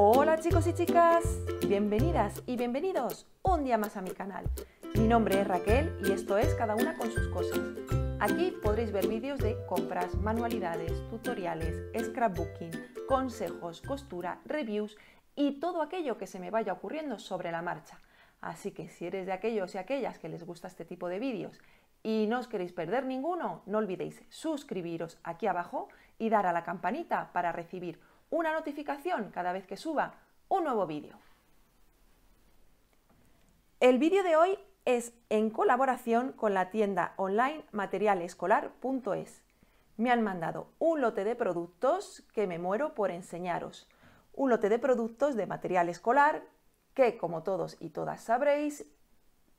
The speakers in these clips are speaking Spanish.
Hola chicos y chicas, bienvenidas y bienvenidos un día más a mi canal. Mi nombre es Raquel y esto es Cada una con sus cosas. Aquí podréis ver vídeos de compras, manualidades, tutoriales, scrapbooking, consejos, costura, reviews y todo aquello que se me vaya ocurriendo sobre la marcha. Así que si eres de aquellos y aquellas que les gusta este tipo de vídeos y no os queréis perder ninguno, no olvidéis suscribiros aquí abajo y dar a la campanita para recibir una notificación cada vez que suba un nuevo vídeo. El vídeo de hoy es en colaboración con la tienda online materialescolar.es. Me han mandado un lote de productos que me muero por enseñaros. Un lote de productos de material escolar que, como todos y todas sabréis,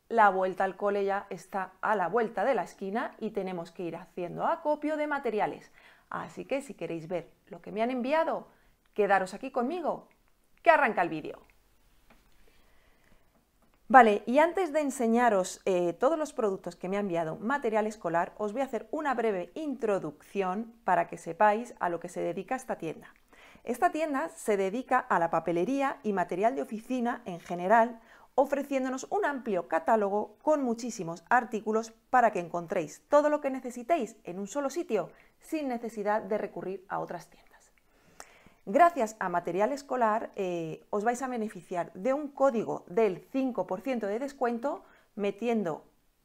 la vuelta al cole ya está a la vuelta de la esquina y tenemos que ir haciendo acopio de materiales. Así que si queréis ver lo que me han enviado, quedaros aquí conmigo, que arranca el vídeo. Vale, y antes de enseñaros eh, todos los productos que me ha enviado material escolar, os voy a hacer una breve introducción para que sepáis a lo que se dedica esta tienda. Esta tienda se dedica a la papelería y material de oficina en general, ofreciéndonos un amplio catálogo con muchísimos artículos para que encontréis todo lo que necesitéis en un solo sitio, sin necesidad de recurrir a otras tiendas. Gracias a material escolar eh, os vais a beneficiar de un código del 5% de descuento metiendo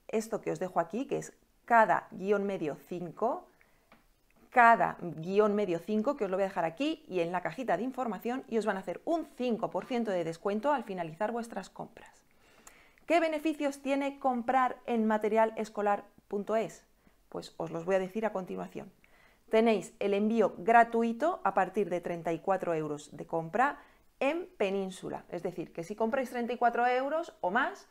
esto que os dejo aquí, que es cada guión medio 5, cada guión medio 5, que os lo voy a dejar aquí y en la cajita de información, y os van a hacer un 5% de descuento al finalizar vuestras compras. ¿Qué beneficios tiene comprar en materialescolar.es? Pues os los voy a decir a continuación. Tenéis el envío gratuito a partir de 34 euros de compra en península. Es decir, que si compráis 34 euros o más,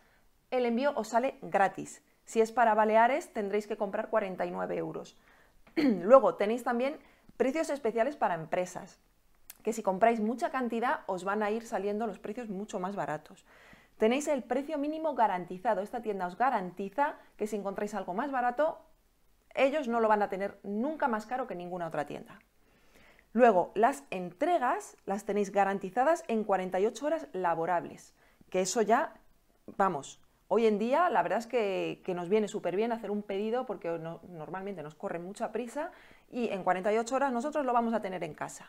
el envío os sale gratis. Si es para Baleares, tendréis que comprar 49 euros. Luego tenéis también precios especiales para empresas, que si compráis mucha cantidad os van a ir saliendo los precios mucho más baratos. Tenéis el precio mínimo garantizado. Esta tienda os garantiza que si encontráis algo más barato, ellos no lo van a tener nunca más caro que ninguna otra tienda. Luego, las entregas las tenéis garantizadas en 48 horas laborables, que eso ya, vamos, hoy en día la verdad es que, nos viene súper bien hacer un pedido porque normalmente nos corre mucha prisa y en 48 horas nosotros lo vamos a tener en casa.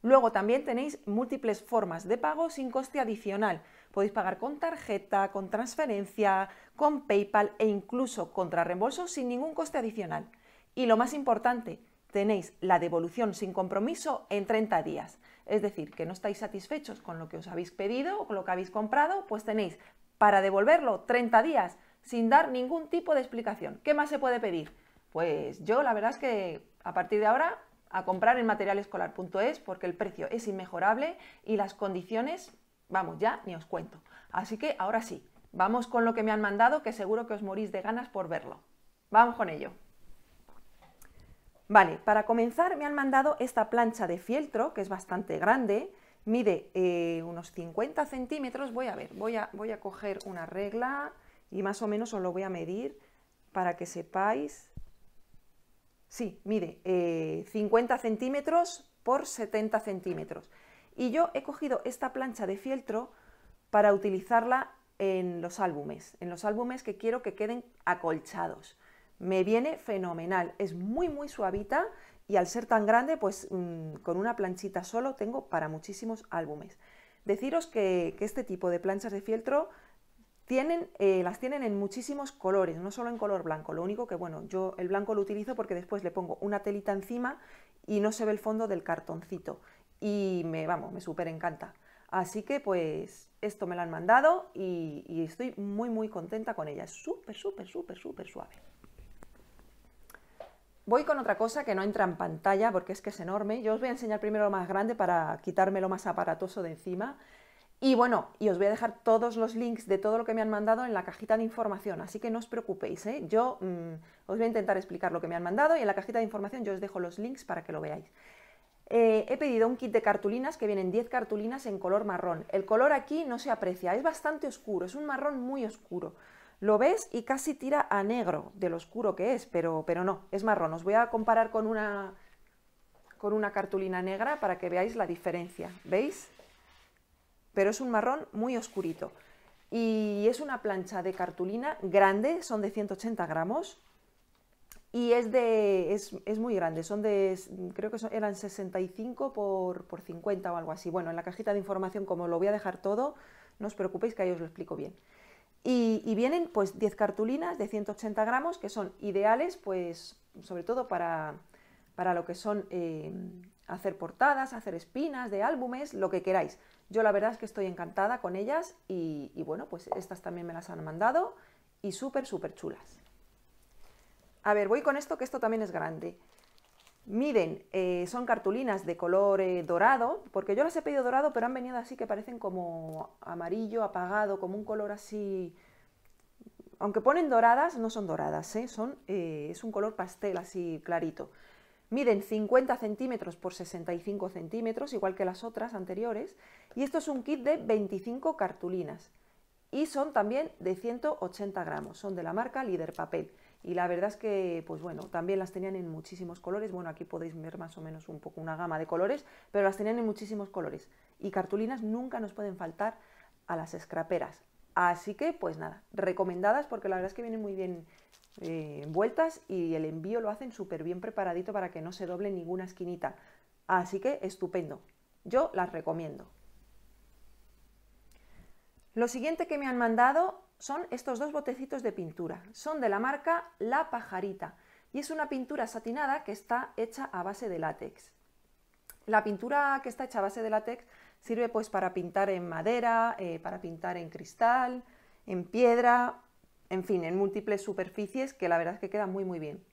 Luego también tenéis múltiples formas de pago sin coste adicional, Podéis pagar con tarjeta, con transferencia, con PayPal e incluso contra reembolso sin ningún coste adicional. Y lo más importante, tenéis la devolución sin compromiso en 30 días. Es decir, que no estáis satisfechos con lo que os habéis pedido o con lo que habéis comprado, pues tenéis para devolverlo 30 días sin dar ningún tipo de explicación. ¿Qué más se puede pedir? Pues yo la verdad es que a partir de ahora a comprar en materialescolar.es porque el precio es inmejorable y las condiciones Vamos, ya ni os cuento. Así que ahora sí, vamos con lo que me han mandado, que seguro que os morís de ganas por verlo. Vamos con ello. Vale, para comenzar me han mandado esta plancha de fieltro, que es bastante grande, mide eh, unos 50 centímetros. Voy a ver, voy a, coger una regla y más o menos os lo voy a medir para que sepáis. Sí, mide 50 eh, centímetros por 70 centímetros. Y yo he cogido esta plancha de fieltro para utilizarla en los álbumes, en los álbumes que quiero que queden acolchados. Me viene fenomenal, es muy muy suavita y al ser tan grande, pues mm, con una planchita solo tengo para muchísimos álbumes. Deciros que, este tipo de planchas de fieltro tienen, eh, las tienen en muchísimos colores, no solo en color blanco. Lo único que, bueno, yo el blanco lo utilizo porque después le pongo una telita encima y no se ve el fondo del cartoncito y me, vamos, me súper encanta. Así que pues esto me lo han mandado y, estoy muy muy contenta con ella. Es súper, súper, súper, súper suave. Voy con otra cosa que no entra en pantalla porque es que es enorme. Yo os voy a enseñar primero lo más grande para quitarme lo más aparatoso de encima. Y bueno, y os voy a dejar todos los links de todo lo que me han mandado en la cajita de información, así que no os preocupéis. ¿eh? Yo mm, os voy a intentar explicar lo que me han mandado y en la cajita de información yo os dejo los links para que lo veáis he pedido un kit de cartulinas que vienen 10 cartulinas en color marrón. El color aquí no se aprecia, es bastante oscuro, es un marrón muy oscuro. Lo ves y casi tira a negro de lo oscuro que es, pero, pero no, es marrón. Os voy a comparar con una, con una cartulina negra para que veáis la diferencia, ¿veis? Pero es un marrón muy oscurito. Y es una plancha de cartulina grande, son de 180 gramos, y es de es, muy grande, son de creo que eran 65 por, por 50 o algo así. Bueno, en la cajita de información, como lo voy a dejar todo, no os preocupéis que ahí os lo explico bien. Y, vienen pues 10 cartulinas de 180 gramos que son ideales pues sobre todo para, para lo que son eh, hacer portadas, hacer espinas de álbumes, lo que queráis. Yo la verdad es que estoy encantada con ellas y, y bueno pues estas también me las han mandado y súper súper chulas. A ver, voy con esto, que esto también es grande. miden, eh, son cartulinas de color eh, dorado, porque yo las he pedido dorado, pero han venido así que parecen como amarillo, apagado, como un color así... Aunque ponen doradas, no son doradas, ¿eh? Son, es un color pastel así clarito. Miden 50 centímetros por 65 centímetros, igual que las otras anteriores, y esto es un kit de 25 cartulinas. Y son también de 180 gramos, son de la marca Líder Papel y la verdad es que, pues bueno, también las tenían en muchísimos colores, bueno, aquí podéis ver más o menos un poco una gama de colores, pero las tenían en muchísimos colores y cartulinas nunca nos pueden faltar a las escraperas. Así que, pues nada, recomendadas porque la verdad es que vienen muy bien eh, envueltas y el envío lo hacen súper bien preparadito para que no se doble ninguna esquinita. Así que, estupendo. Yo las recomiendo. Lo siguiente que me han mandado son estos dos botecitos de pintura. Son de la marca La Pajarita y es una pintura satinada que está hecha a base de látex. La pintura que está hecha a base de látex sirve pues para pintar en madera, eh, para pintar en cristal, en piedra, en fin, en múltiples superficies que la verdad es que queda muy muy bien.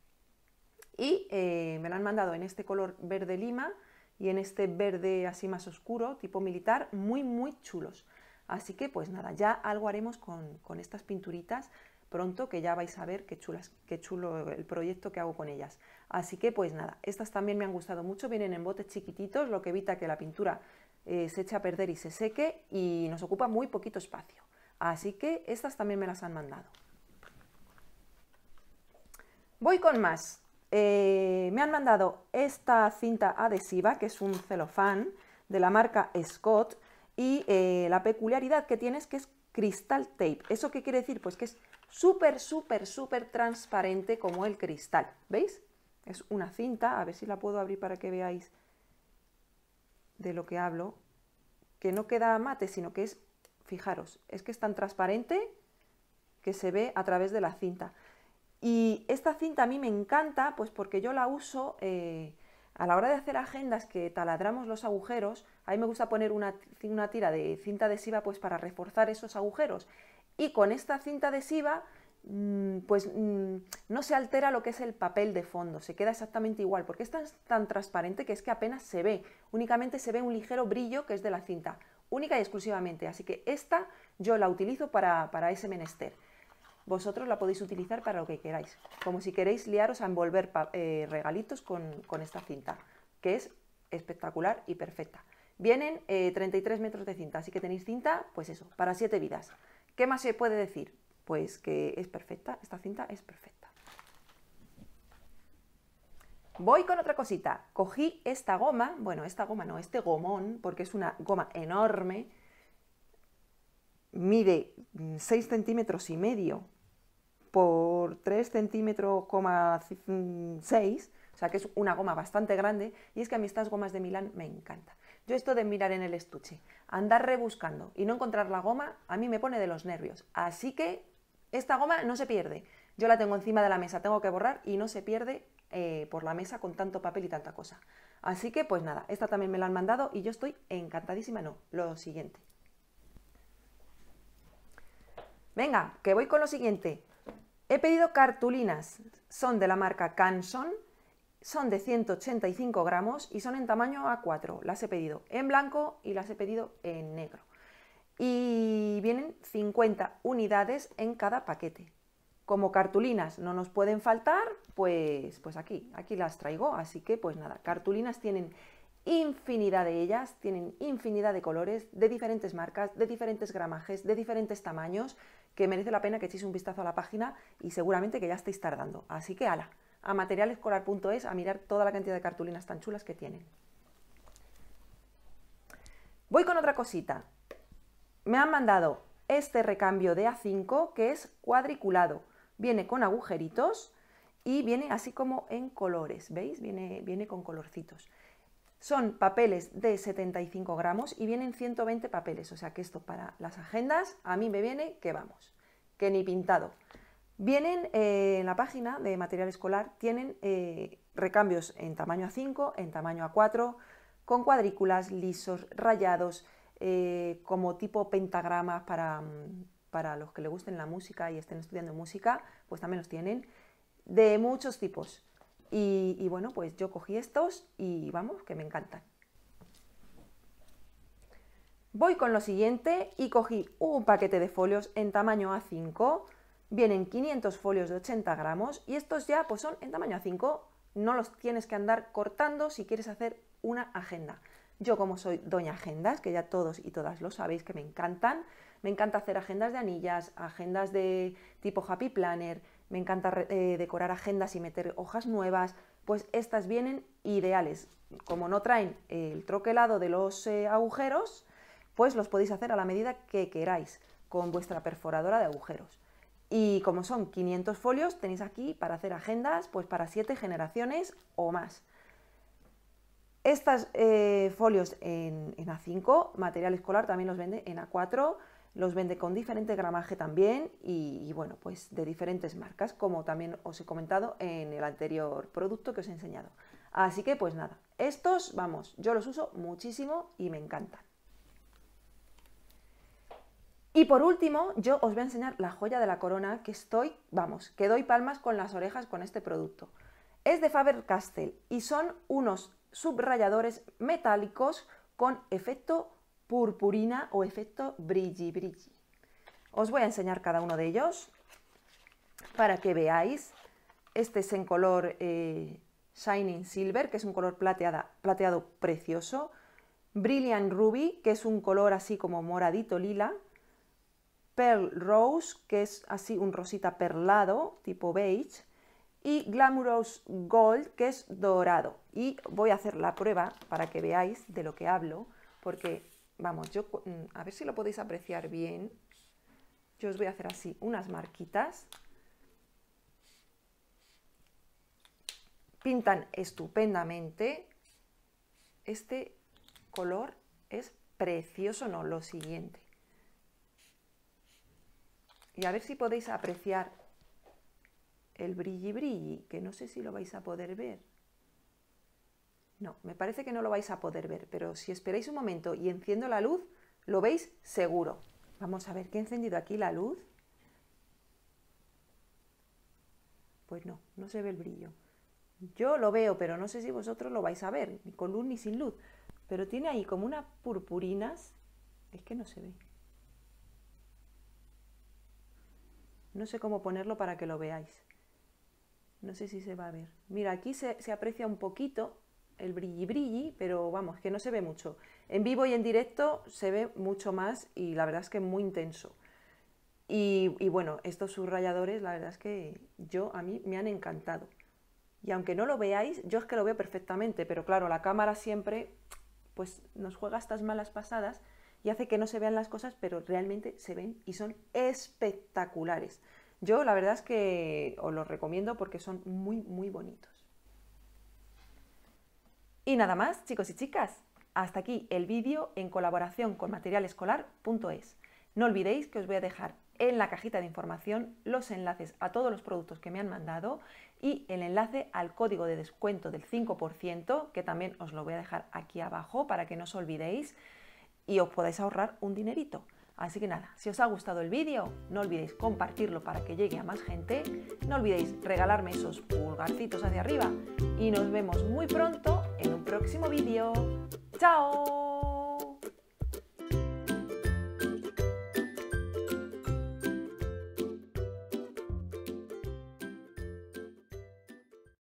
Y eh, me la han mandado en este color verde lima y en este verde así más oscuro, tipo militar, muy muy chulos. Así que pues nada, ya algo haremos con, estas pinturitas pronto que ya vais a ver qué, chulas, qué chulo el proyecto que hago con ellas. Así que pues nada, estas también me han gustado mucho, vienen en botes chiquititos, lo que evita que la pintura eh, se eche a perder y se seque y nos ocupa muy poquito espacio. Así que estas también me las han mandado. Voy con más. Eh, me han mandado esta cinta adhesiva, que es un celofán de la marca Scott, y eh, la peculiaridad que tiene es que es cristal tape. ¿Eso qué quiere decir? Pues que es súper, súper, súper transparente como el cristal. ¿Veis? Es una cinta, a ver si la puedo abrir para que veáis de lo que hablo, que no queda mate, sino que es, fijaros, es que es tan transparente que se ve a través de la cinta. Y esta cinta a mí me encanta, pues porque yo la uso... Eh, a la hora de hacer agendas que taladramos los agujeros, a mí me gusta poner una, tira de cinta adhesiva pues para reforzar esos agujeros. Y con esta cinta adhesiva mm, pues mm, no se altera lo que es el papel de fondo, se queda exactamente igual, porque es tan, transparente que es que apenas se ve, únicamente se ve un ligero brillo que es de la cinta, única y exclusivamente, así que esta yo la utilizo para ese menester vosotros la podéis utilizar para lo que queráis. Como si queréis liaros a envolver eh, regalitos con, esta cinta, que es espectacular y perfecta. Vienen 33 eh, metros de cinta, así que tenéis cinta, pues eso, para 7 vidas. ¿Qué más se puede decir? Pues que es perfecta, esta cinta es perfecta. Voy con otra cosita. Cogí esta goma, bueno, esta goma no, este gomón, porque es una goma enorme, mide 6 mm, centímetros y medio por 3 centímetros, 6, mm, o sea que es una goma bastante grande, y es que a mí estas gomas de Milán me encantan. Yo esto de mirar en el estuche, andar rebuscando y no encontrar la goma, a mí me pone de los nervios. Así que esta goma no se pierde. Yo la tengo encima de la mesa, tengo que borrar y no se pierde eh, por la mesa con tanto papel y tanta cosa. Así que pues nada, esta también me la han mandado y yo estoy encantadísima. No, lo siguiente. Venga, que voy con lo siguiente. He pedido cartulinas, son de la marca Canson, son de 185 gramos y son en tamaño A4. Las he pedido en blanco y las he pedido en negro. Y vienen 50 unidades en cada paquete. Como cartulinas no nos pueden faltar, pues, pues aquí, aquí las traigo. Así que pues nada, cartulinas tienen infinidad de ellas, tienen infinidad de colores, de diferentes marcas, de diferentes gramajes, de diferentes tamaños que merece la pena que echéis un vistazo a la página y seguramente que ya estáis tardando. Así que ala, a materialescolar.es a mirar toda la cantidad de cartulinas tan chulas que tienen. Voy con otra cosita. Me han mandado este recambio de A5 que es cuadriculado. Viene con agujeritos y viene así como en colores, ¿veis? Viene, viene con colorcitos. Son papeles de 75 gramos y vienen 120 papeles, o sea que esto para las agendas a mí me viene que vamos, que ni pintado. Vienen eh, en la página de material escolar, tienen eh, recambios en tamaño A5, en tamaño A4, con cuadrículas, lisos, rayados, eh, como tipo pentagramas para, mm, para los que le gusten la música y estén estudiando música, pues también los tienen, de muchos tipos. Y, bueno, pues yo cogí estos y vamos, que me encantan. Voy con lo siguiente y cogí un paquete de folios en tamaño A5. Vienen 500 folios de 80 gramos y estos ya pues son en tamaño A5. No los tienes que andar cortando si quieres hacer una agenda. Yo como soy doña agendas, que ya todos y todas lo sabéis que me encantan, me encanta hacer agendas de anillas, agendas de tipo happy planner, me encanta eh, decorar agendas y meter hojas nuevas, pues estas vienen ideales. Como no traen el troquelado de los eh, agujeros, pues los podéis hacer a la medida que queráis con vuestra perforadora de agujeros. Y como son 500 folios, tenéis aquí para hacer agendas, pues para 7 generaciones o más. Estas eh, folios en, en A5, material escolar también los vende en A4, los vende con diferente gramaje también y, bueno, pues de diferentes marcas, como también os he comentado en el anterior producto que os he enseñado. Así que pues nada, estos, vamos, yo los uso muchísimo y me encantan. Y por último, yo os voy a enseñar la joya de la corona que estoy, vamos, que doy palmas con las orejas con este producto. Es de Faber-Castell y son unos subrayadores metálicos con efecto purpurina o efecto brilli brilli. Os voy a enseñar cada uno de ellos para que veáis. Este es en color eh, Shining Silver, que es un color plateada, plateado precioso. Brilliant Ruby, que es un color así como moradito lila. Pearl Rose, que es así un rosita perlado, tipo beige. Y Glamorous Gold, que es dorado. Y voy a hacer la prueba para que veáis de lo que hablo, porque vamos, yo mm, a ver si lo podéis apreciar bien. Yo os voy a hacer así unas marquitas. Pintan estupendamente. Este color es precioso, no, lo siguiente. Y a ver si podéis apreciar el brilli brilli, que no sé si lo vais a poder ver. No, me parece que no lo vais a poder ver, pero si esperáis un momento y enciendo la luz, lo veis seguro. Vamos a ver, ¿qué he encendido aquí la luz? Pues no, no se ve el brillo. Yo lo veo, pero no sé si vosotros lo vais a ver, ni con luz ni sin luz. Pero tiene ahí como unas purpurinas. Es que no se ve. No sé cómo ponerlo para que lo veáis. No sé si se va a ver. Mira, aquí se, se aprecia un poquito el brilli brilli, pero vamos, que no se ve mucho. En vivo y en directo se ve mucho más y la verdad es que muy intenso. Y, y, bueno, estos subrayadores, la verdad es que yo a mí me han encantado. Y aunque no lo veáis, yo es que lo veo perfectamente, pero claro, la cámara siempre pues nos juega estas malas pasadas y hace que no se vean las cosas, pero realmente se ven y son espectaculares. Yo la verdad es que os los recomiendo porque son muy, muy bonitos. Y nada más, chicos y chicas. Hasta aquí el vídeo en colaboración con materialescolar.es. No olvidéis que os voy a dejar en la cajita de información los enlaces a todos los productos que me han mandado y el enlace al código de descuento del 5%, que también os lo voy a dejar aquí abajo para que no os olvidéis y os podáis ahorrar un dinerito. Así que nada, si os ha gustado el vídeo, no olvidéis compartirlo para que llegue a más gente, no olvidéis regalarme esos pulgarcitos hacia arriba y nos vemos muy pronto en un próximo vídeo. ¡Chao!